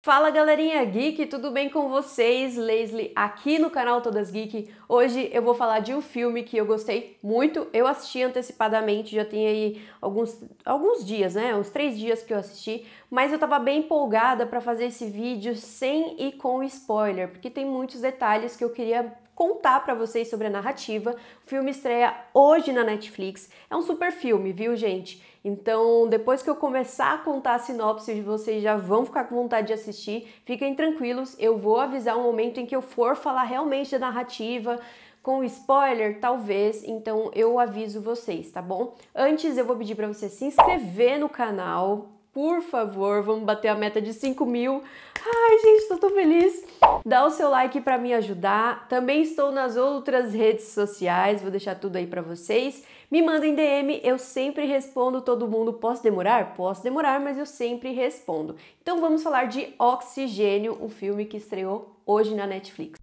Fala galerinha geek, tudo bem com vocês? Leslie aqui no canal Todas Geek. Hoje eu vou falar de um filme que eu gostei muito. Eu assisti antecipadamente, já tem aí alguns, alguns dias, né? Uns três dias que eu assisti, mas eu tava bem empolgada para fazer esse vídeo sem e com spoiler, porque tem muitos detalhes que eu queria contar para vocês sobre a narrativa. O filme estreia hoje na Netflix. É um super filme, viu, gente? Então, depois que eu começar a contar a sinopse, vocês já vão ficar com vontade de assistir. Fiquem tranquilos, eu vou avisar um momento em que eu for falar realmente da narrativa. Com spoiler, talvez, então eu aviso vocês, tá bom? Antes eu vou pedir para você se inscrever no canal, por favor, vamos bater a meta de 5 mil. Ai, gente, tô tão feliz. Dá o seu like para me ajudar. Também estou nas outras redes sociais, vou deixar tudo aí para vocês. Me mandem DM, eu sempre respondo todo mundo. Posso demorar? Posso demorar, mas eu sempre respondo. Então vamos falar de Oxigênio, um filme que estreou hoje na Netflix.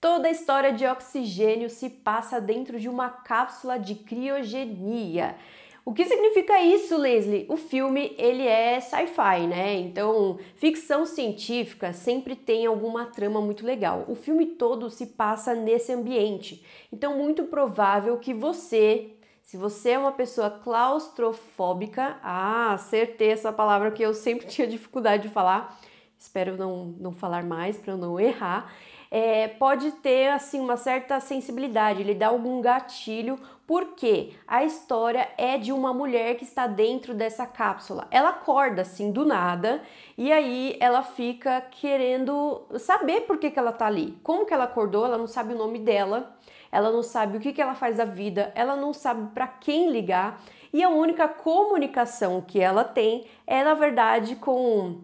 Toda a história de oxigênio se passa dentro de uma cápsula de criogenia. O que significa isso, Leslie? O filme ele é sci-fi, né? Então, ficção científica sempre tem alguma trama muito legal. O filme todo se passa nesse ambiente. Então, muito provável que você, se você é uma pessoa claustrofóbica, ah, acertei essa palavra que eu sempre tinha dificuldade de falar. Espero não, não falar mais para eu não errar é, pode ter assim uma certa sensibilidade, ele dá algum gatilho, porque a história é de uma mulher que está dentro dessa cápsula. Ela acorda assim do nada e aí ela fica querendo saber por que, que ela tá ali. Como que ela acordou? Ela não sabe o nome dela, ela não sabe o que, que ela faz da vida, ela não sabe para quem ligar e a única comunicação que ela tem é na verdade com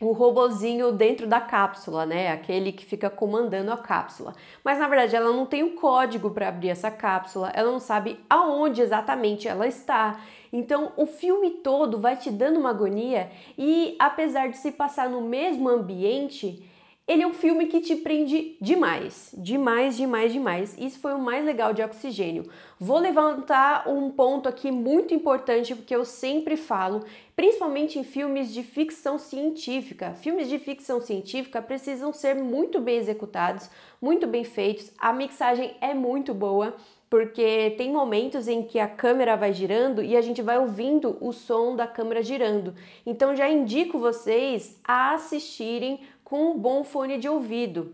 Tipo, o robozinho dentro da cápsula, né? Aquele que fica comandando a cápsula. Mas na verdade ela não tem o um código para abrir essa cápsula, ela não sabe aonde exatamente ela está. Então o filme todo vai te dando uma agonia e apesar de se passar no mesmo ambiente, ele é um filme que te prende demais, demais, demais, demais. Isso foi o mais legal de Oxigênio. Vou levantar um ponto aqui muito importante porque eu sempre falo, principalmente em filmes de ficção científica. Filmes de ficção científica precisam ser muito bem executados, muito bem feitos. A mixagem é muito boa porque tem momentos em que a câmera vai girando e a gente vai ouvindo o som da câmera girando. Então já indico vocês a assistirem com um bom fone de ouvido.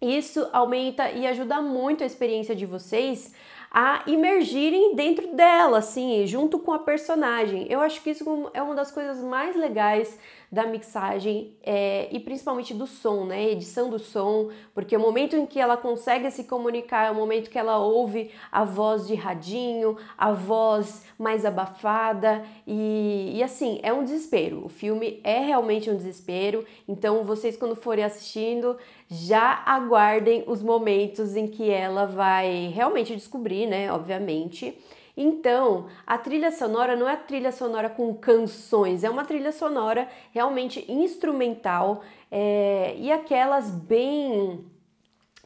Isso aumenta e ajuda muito a experiência de vocês a imergirem dentro dela, assim, junto com a personagem. Eu acho que isso é uma das coisas mais legais da mixagem é, e principalmente do som, né? Edição do som, porque o momento em que ela consegue se comunicar é o momento que ela ouve a voz de radinho, a voz mais abafada e, e assim, é um desespero. O filme é realmente um desespero, então vocês quando forem assistindo já aguardem os momentos em que ela vai realmente descobrir, né? Obviamente então, a trilha sonora não é a trilha sonora com canções, é uma trilha sonora realmente instrumental é, e aquelas bem.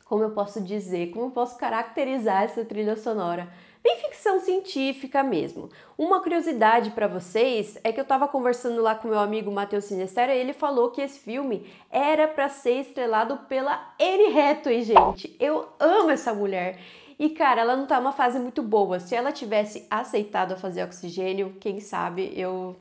Como eu posso dizer? Como eu posso caracterizar essa trilha sonora? bem ficção científica mesmo. Uma curiosidade para vocês é que eu estava conversando lá com meu amigo Matheus Sinistera e ele falou que esse filme era para ser estrelado pela Anne Hathaway, gente. Eu amo essa mulher. E cara, ela não tá numa fase muito boa. Se ela tivesse aceitado a fazer oxigênio, quem sabe eu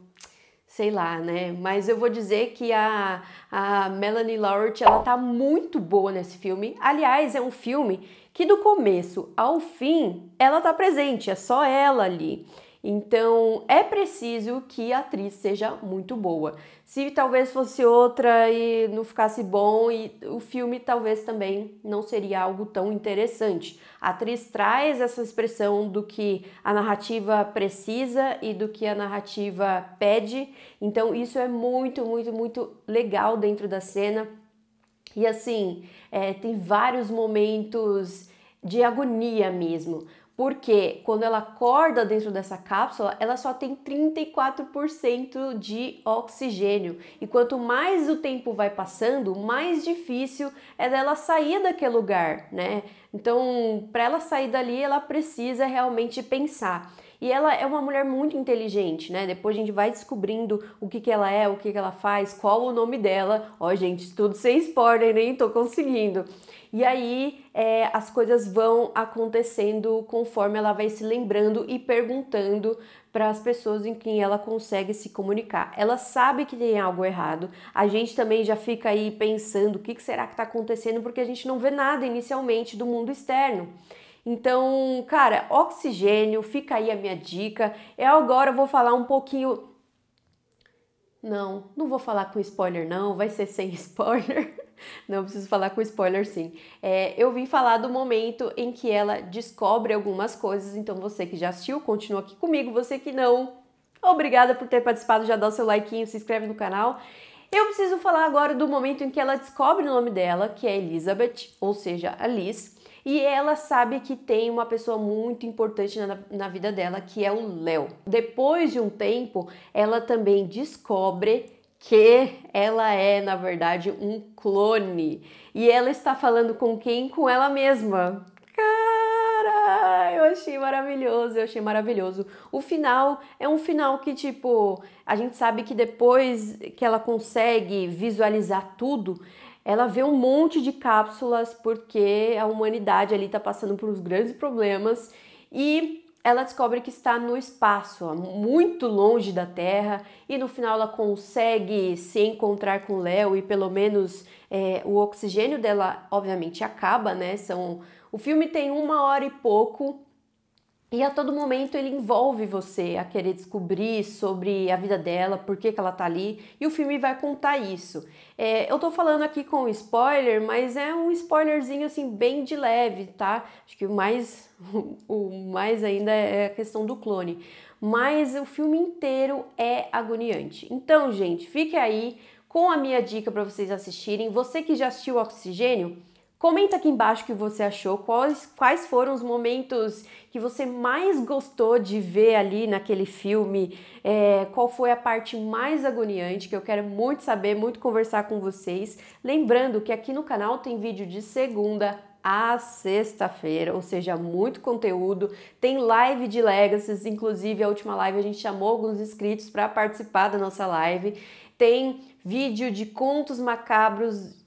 sei lá, né? Mas eu vou dizer que a, a Melanie Laurent, ela tá muito boa nesse filme. Aliás, é um filme que do começo ao fim, ela tá presente, é só ela ali. Então é preciso que a atriz seja muito boa. Se talvez fosse outra e não ficasse bom, e o filme talvez também não seria algo tão interessante. A atriz traz essa expressão do que a narrativa precisa e do que a narrativa pede. Então isso é muito, muito, muito legal dentro da cena. E assim, é, tem vários momentos de agonia mesmo. Porque quando ela acorda dentro dessa cápsula, ela só tem 34% de oxigênio. E quanto mais o tempo vai passando, mais difícil é dela sair daquele lugar, né? Então, para ela sair dali, ela precisa realmente pensar. E ela é uma mulher muito inteligente, né? Depois a gente vai descobrindo o que, que ela é, o que, que ela faz, qual o nome dela. Ó, gente, tudo sem spoiler, nem tô conseguindo. E aí é, as coisas vão acontecendo conforme ela vai se lembrando e perguntando para as pessoas em quem ela consegue se comunicar. Ela sabe que tem algo errado, a gente também já fica aí pensando o que, que será que está acontecendo, porque a gente não vê nada inicialmente do mundo externo. Então, cara, oxigênio, fica aí a minha dica. Eu agora vou falar um pouquinho. Não, não vou falar com spoiler, não, vai ser sem spoiler. Não preciso falar com spoiler, sim. É, eu vim falar do momento em que ela descobre algumas coisas, então você que já assistiu, continua aqui comigo, você que não, obrigada por ter participado, já dá o seu like, se inscreve no canal. Eu preciso falar agora do momento em que ela descobre o nome dela, que é Elizabeth, ou seja, Alice, e ela sabe que tem uma pessoa muito importante na, na vida dela, que é o Léo. Depois de um tempo, ela também descobre que ela é, na verdade, um clone. E ela está falando com quem? Com ela mesma. Cara, eu achei maravilhoso, eu achei maravilhoso. O final é um final que, tipo, a gente sabe que depois que ela consegue visualizar tudo, ela vê um monte de cápsulas porque a humanidade ali está passando por uns grandes problemas e ela descobre que está no espaço, muito longe da Terra, e no final ela consegue se encontrar com Léo e pelo menos é, o oxigênio dela, obviamente, acaba, né? São, o filme tem uma hora e pouco e a todo momento ele envolve você a querer descobrir sobre a vida dela, por que, que ela tá ali, e o filme vai contar isso. É, eu tô falando aqui com spoiler, mas é um spoilerzinho assim, bem de leve, tá? Acho que o mais, o mais ainda é a questão do clone. Mas o filme inteiro é agoniante. Então, gente, fique aí com a minha dica para vocês assistirem. Você que já assistiu Oxigênio, Comenta aqui embaixo o que você achou, quais, quais foram os momentos que você mais gostou de ver ali naquele filme, é, qual foi a parte mais agoniante, que eu quero muito saber, muito conversar com vocês. Lembrando que aqui no canal tem vídeo de segunda a sexta-feira, ou seja, muito conteúdo. Tem live de Legacies, inclusive a última live a gente chamou alguns inscritos para participar da nossa live. Tem vídeo de contos macabros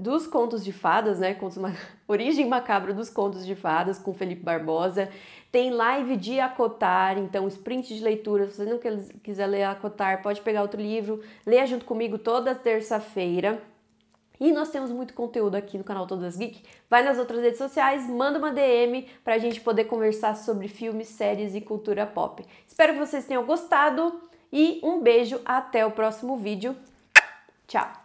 dos contos de fadas, né? Contos ma... Origem macabra dos contos de fadas com Felipe Barbosa. Tem live de Acotar, então sprint de leitura. Se você não quiser ler Acotar, pode pegar outro livro. Leia junto comigo toda terça-feira. E nós temos muito conteúdo aqui no canal Todas Geek. Vai nas outras redes sociais, manda uma DM para a gente poder conversar sobre filmes, séries e cultura pop. Espero que vocês tenham gostado e um beijo até o próximo vídeo. Tchau!